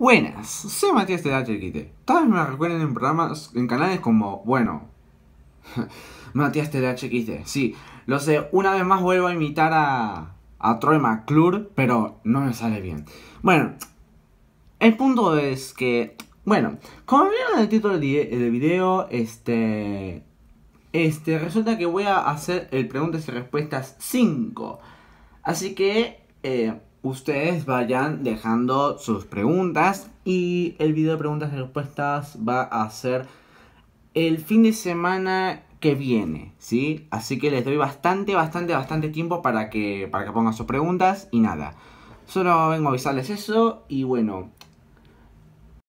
Buenas, soy Matías de Chiquite. Tal me recuerden en programas, en canales como, bueno, Matías de Sí, lo sé, una vez más vuelvo a imitar a, a Troy McClure, pero no me sale bien. Bueno, el punto es que, bueno, como vieron el título del video, este, este, resulta que voy a hacer el preguntas y respuestas 5. Así que, eh, ustedes vayan dejando sus preguntas y el video de preguntas y respuestas va a ser el fin de semana que viene, ¿sí? Así que les doy bastante, bastante, bastante tiempo para que, para que pongan sus preguntas y nada. Solo vengo a avisarles eso y bueno,